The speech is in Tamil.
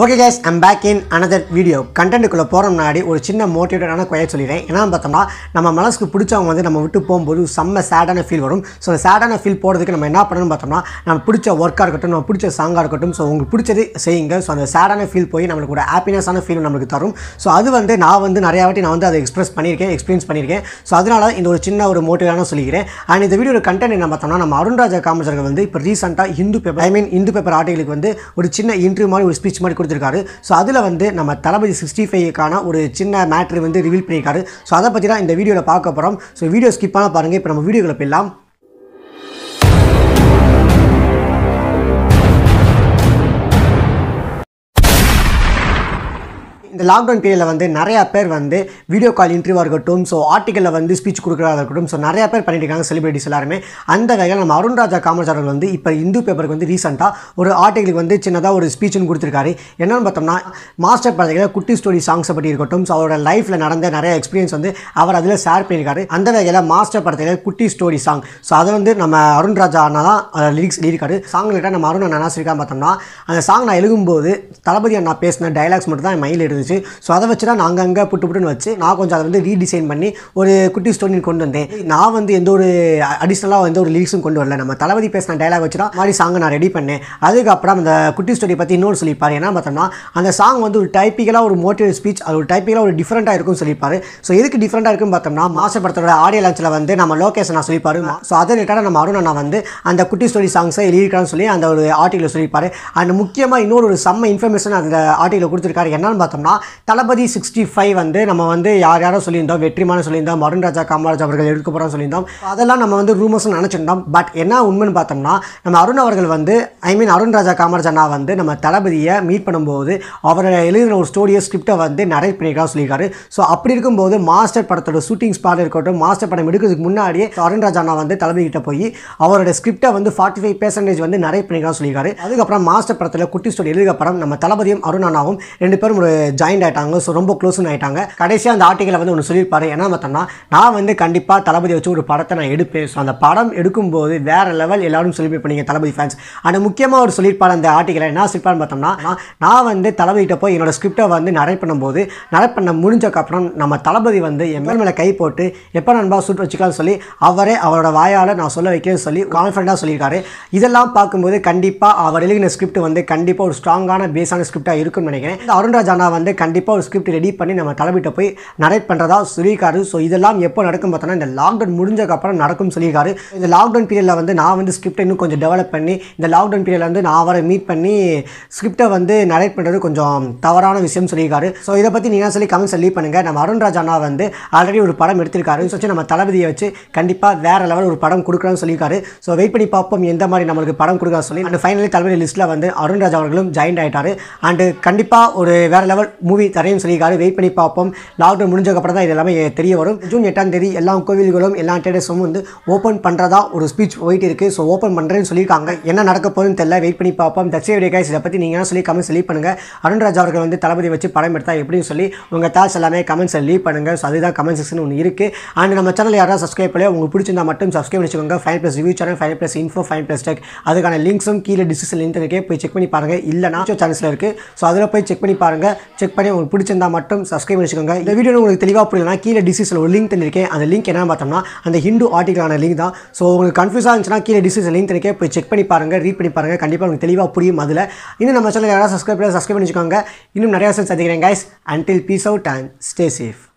okay guys I'm back in another video கண்டென்ட்டுக்குள்ளே போகிற முன்னாடி ஒரு சின்ன மோட்டிவேட்டடான குறைய சொல்லிடுறேன் ஏன்னா பார்த்தோம்னா நம்ம மனசுக்கு பிடிச்சவங்க வந்து நம்ம விட்டு போகும்போது செம்ம சேடான ஃபீல் வரும் ஸோ அந்த சேடான ஃபீல் போகிறதுக்கு நம்ம என்ன பண்ணணும்னு பார்த்தோம்னா நம்ம பிடிச்ச ஒர்க்காக இருக்கட்டும் நம்ம பிடிச்ச சாங்காக இருக்கட்டும் ஸோ உங்களுக்கு பிடிச்சது செய்யுங்க ஸோ அந்த சேடான ஃபீல் போய் நம்மளுக்கு ஒரு ஹாப்பினஸான ஃபீல் நம்மளுக்கு தரும் ஸோ அது வந்து நான் வந்து நிறையா வாட்டி நான் வந்து அதை எக்ஸ்பிரஸ் பண்ணியிருக்கேன் எக்ஸ்பீரியன்ஸ் பண்ணியிருக்கேன் ஸோ அதனால் இந்த ஒரு சின்ன ஒரு மோட்டிவான சொல்லிக்கிறேன் அண்ட் இந்த வீடியோ கண்டென்ட் என்ன பார்த்தோம்னா நம்ம அருண்ராஜா காமராஜர் வந்து இப்போ ரீசெண்டாக Hindu paper I mean Hindu paper ஆர்டிகளுக்கு வந்து ஒரு சின்ன இன்டர்வியூ மாதிரி ஒரு ஸ்பீச் மாதிரி கொடுத்துருக்காரு ஸோ அதில் வந்து நம்ம தளபதி சிக்ஸ்டி ஃபைவ்க்கான ஒரு சின்ன மேட்ரு வந்து ரிவீல் பண்ணியிருக்காரு ஸோ அதை பற்றி தான் இந்த வீடியோவில் பார்க்க போகிறோம் ஸோ வீடியோ ஸ்கிப்பான பாருங்கள் இப்போ நம்ம வீடியோக்குள்ள போயிடலாம் இந்த லாக்டவுன் பீரியடில் வந்து நிறையா பேர் வந்து வீடியோ கால் இன்டர்வியூவாக இருக்கட்டும் ஸோ ஆர்டிக்கலில் வந்து ஸ்பீச் கொடுக்குறதா இருக்கட்டும் ஸோ நிறையா பேர் பண்ணியிருக்காங்க செலிபிரிட்டிஸ் எல்லாருமே அந்த வகையில் நம்ம அருண்ராஜா காமராஜ் அவர்கள் வந்து இப்போ இந்து பேப்பருக்கு வந்து ரீசெண்டாக ஒரு ஆர்டிகலுக்கு வந்து சின்னதாக ஒரு ஸ்பீச்சுன்னு கொடுத்துருக்காரு என்னென்னு பார்த்தோம்னா மாஸ்டர் படத்தில் குட்டி ஸ்டோரி சாங்ஸை பற்றி இருக்கட்டும் ஸோ அவரோட லைஃப்பில் நடந்த நிறைய எக்ஸ்பீரியன்ஸ் வந்து அவர் அதில் ஷேர் பண்ணியிருக்காரு அந்த வகையில் மாஸ்டர் படத்தில் குட்டி ஸ்டோரி சாங் ஸோ அதை வந்து நம்ம அருண்ராஜா அண்ணா தான் லிரிக்ஸ் எழுதியிருக்காரு சாங் கிட்ட நம்ம அருண் அண்ணா சிரிக்காமல் பார்த்தோம்னா அந்த சாங் நான் எழுதும்போது தளபதி அண்ணா பேசின டைலாக்ஸ் மட்டும் தான் மையில் எழுது இருந்துச்சு ஸோ அதை வச்சு தான் நாங்கள் அங்கே புட்டு புட்டுன்னு வச்சு நான் கொஞ்சம் அதை வந்து ரீடிசைன் பண்ணி ஒரு குட்டி ஸ்டோரி கொண்டு வந்தேன் நான் வந்து எந்த ஒரு அடிஷ்னலாக எந்த ஒரு லிரிக்ஸும் கொண்டு வரல நம்ம தளபதி பேசின டைலாக் வச்சு தான் மாதிரி சாங்கை நான் ரெடி பண்ணேன் அதுக்கப்புறம் அந்த குட்டி ஸ்டோரி பற்றி இன்னொரு சொல்லிப்பார் என்ன பார்த்தோம்னா அந்த சாங் வந்து ஒரு டைப்பிக்கலாக ஒரு மோட்டிவ் ஸ்பீச் அது ஒரு டைப்பிக்கலாக ஒரு டிஃப்ரெண்ட்டாக இருக்கும்னு சொல்லிப்பார் ஸோ எதுக்கு டிஃப்ரெண்ட்டாக இருக்குன்னு பார்த்தோம்னா மாஸ்டர் படத்தோட ஆடியோ லான்ச்சில் வந்து நம்ம லோகேஷன் நான் சொல்லியிருப்பார் ஸோ அதை ரிலேட்டாக நம்ம அருண் நான் வந்து அந்த குட்டி ஸ்டோரி சாங்ஸை எழுதியிருக்கான்னு சொல்லி அந்த ஒரு ஆர்டிகில் சொல்லிப்பார் அண்ட் முக்கியமாக இன்னொரு ஒரு செம்ம இன்ஃபர்மேஷன் அந்த ஆர்டிகில் கொடுத்துருக்காரு என்னன்னு பார்த்தோம்னா தளபதி சிக்ஸ்டி ஃபைவ் வந்து நம்ம வந்து யார் யாரோ சொல்லியிருந்தோம் வெற்றிமான சொல்லியிருந்தோம் மருண் ராஜா காமராஜ் அவர்கள் எடுக்க போகிறோம் சொல்லியிருந்தோம் அதெல்லாம் நம்ம வந்து ரூமர்ஸ் நினச்சிருந்தோம் பட் என்ன உண்மைன்னு பார்த்தோம்னா நம்ம அருண் அவர்கள் வந்து ஐ மீன் அருண் ராஜா காமராஜ் அண்ணா வந்து நம்ம தளபதியை மீட் பண்ணும்போது அவரை எழுதின ஒரு ஸ்டோரியை ஸ்கிரிப்டை வந்து நிறைய பண்ணியிருக்கா சொல்லியிருக்காரு ஸோ அப்படி இருக்கும்போது மாஸ்டர் படத்தோட ஷூட்டிங் ஸ்பாட் இருக்கட்டும் மாஸ்டர் படம் எடுக்கிறதுக்கு முன்னாடியே அருண் ராஜா அண்ணா வந்து தளபதி கிட்ட போய் அவரோட ஸ்கிரிப்டை வந்து ஃபார்ட்டி ஃபைவ் பெர்சன்டேஜ் வந்து நிறைய பண்ணியிருக்கா சொல்லியிருக்காரு அதுக்கப்புறம் மாஸ்டர் படத்தில் குட்டி ஸ்டோரி எழுதிய நம்ம தளபதியும் அருண் அண்ணாவும் ரெண்டு பேரும் ஒரு ஜாயின் ஆயிட்டாங்க ஸோ ரொம்ப க்ளோஸ்னு ஆகிட்டாங்க கடைசியாக அந்த ஆர்டிகளை வந்து ஒன்று சொல்லியிருப்பாரு என்ன பார்த்தோம்னா நான் வந்து கண்டிப்பாக தளபதி வச்சு ஒரு படத்தை நான் எடுப்பேன் ஸோ அந்த படம் எடுக்கும்போது வேறு லெவல் எல்லாரும் செலிப்ரேட் பண்ணீங்க தளபதி ஃபேன்ஸ் ஆனால் முக்கியமாக ஒரு சொல்லியிருப்பார் அந்த ஆர்டிகளை என்ன சொல்லியிருப்பாருன்னு பார்த்தோம்னா நான் வந்து தளபதிகிட்ட போய் என்னோட ஸ்கிரிப்டை வந்து நரேட் பண்ணும்போது நிறை பண்ண முடிஞ்சக்கப்புறம் நம்ம தளபதி வந்து என் மேலே கை போட்டு எப்போ நண்பா சூட் வச்சுக்கலாம்னு சொல்லி அவரே அவரோட வாயால் நான் சொல்ல வைக்கிறேன்னு சொல்லி கான்ஃபிடண்டாக சொல்லியிருக்காரு இதெல்லாம் பார்க்கும்போது கண்டிப்பாக அவர் எழுதின ஸ்கிரிப்ட் வந்து கண்டிப்பாக ஒரு ஸ்ட்ராங்கான பேஸான ஸ்கிரிப்டாக இருக்கும்னு நினைக்கிறேன் அருண்ராஜ் அண்ணா வந்து வந்து கண்டிப்பாக ஒரு ஸ்கிரிப்ட் ரெடி பண்ணி நம்ம தலைவிட்ட போய் நரேட் பண்ணுறதா சொல்லியிருக்காரு ஸோ இதெல்லாம் எப்போ நடக்கும் பார்த்தோன்னா இந்த லாக்டவுன் முடிஞ்சக்கப்புறம் நடக்கும் சொல்லியிருக்காரு இந்த லாக்டவுன் பீரியடில் வந்து நான் வந்து ஸ்கிரிப்டை இன்னும் கொஞ்சம் டெவலப் பண்ணி இந்த லாக்டவுன் பீரியடில் வந்து நான் அவரை மீட் பண்ணி ஸ்கிரிப்டை வந்து நரேட் பண்ணுறது கொஞ்சம் தவறான விஷயம் சொல்லியிருக்காரு ஸோ இதை பற்றி நீங்கள் சொல்லி கமெண்ட்ஸ் லீவ் பண்ணுங்கள் நம்ம அருண்ராஜ் அண்ணா வந்து ஆல்ரெடி ஒரு படம் எடுத்திருக்காரு ஸோ நம்ம தளபதியை வச்சு கண்டிப்பாக வேறு லெவல் ஒரு படம் கொடுக்கணும்னு சொல்லியிருக்காரு ஸோ வெயிட் பண்ணி பார்ப்போம் எந்த மாதிரி நம்மளுக்கு படம் கொடுக்குறா சொல்லி அண்ட் ஃபைனலி தளபதி லிஸ்ட்டில் வந்து அருண்ராஜ் அவர்களும் ஜாயின் ஆகிட்டார் அண்டு கண்டிப்பாக ஒரு வேறு லெவல் மூவி தரையும் சொல்லியிருக்காரு வெயிட் பண்ணி பார்ப்போம் லாக்டவுன் முடிஞ்சக்கப்புறம் தான் இது எல்லாமே தெரிய வரும் ஜூன் எட்டாம் தேதி எல்லா கோவில்களும் எல்லா தேட்டர்ஸும் வந்து ஓப்பன் பண்ணுறதா ஒரு ஸ்பீச் போயிட்டு இருக்குது ஸோ ஓப்பன் பண்ணுறேன்னு சொல்லியிருக்காங்க என்ன நடக்க போகுதுன்னு தெரியல வெயிட் பண்ணி பார்ப்போம் தட்சே வீடியோ கைஸ் இதை பற்றி நீங்கள் என்ன சொல்லி கமெண்ட்ஸ் லீவ் பண்ணுங்கள் அருண்ராஜ் அவர்கள் வந்து தளபதி வச்சு படம் எடுத்தா எப்படின்னு சொல்லி உங்கள் தாட்ஸ் எல்லாமே கமெண்ட்ஸை லீவ் பண்ணுங்கள் ஸோ அதுதான் கமெண்ட் செக்ஷன் ஒன்று இருக்குது அண்ட் நம்ம சேனல் யாராவது சப்ஸ்கிரைப் பண்ணி உங்களுக்கு பிடிச்சிருந்தா மட்டும் சப்ஸ்கிரைப் வச்சுக்கோங்க five plus review channel five plus info five plus tech அதுக்கான லிங்க்ஸும் கீழே டிஸ்கிரிப்ஷன் லிங்க் இருக்கே போய் செக் பண்ணி பாருங்கள் இல்லைனா சேனல்ஸில் இருக்குது ஸோ அதில் போய் செக் பண்ணி பாருங்கள் செக் கிளிக் பண்ணி உங்களுக்கு பிடிச்சிருந்தா மட்டும் சப்ஸ்கிரைப் வச்சுக்கோங்க இந்த வீடியோ உங்களுக்கு தெளிவாக புரியலனா கீழே டிசிஸில் ஒரு லிங்க் தந்திருக்கேன் அந்த லிங்க் என்ன பார்த்தோம்னா அந்த ஹிந்து ஆர்டிகளான லிங்க் தான் ஸோ உங்களுக்கு கன்ஃபியூஸாக இருந்துச்சுன்னா கீழே டிசிஸில் லிங்க் தந்திருக்கேன் போய் செக் பண்ணி பாருங்கள் ரீட் பண்ணி பாருங்கள் கண்டிப்பாக உங்களுக்கு தெளிவாக புரியும் அதில் இன்னும் நம்ம சேனல் யாராவது சப்ஸ்கிரைப் பண்ணி சப்ஸ்கிரைப் பண்ணிச்சுக்கோங்க இன்னும் நிறையா சந்திக்கிறேன் guys until peace out and stay safe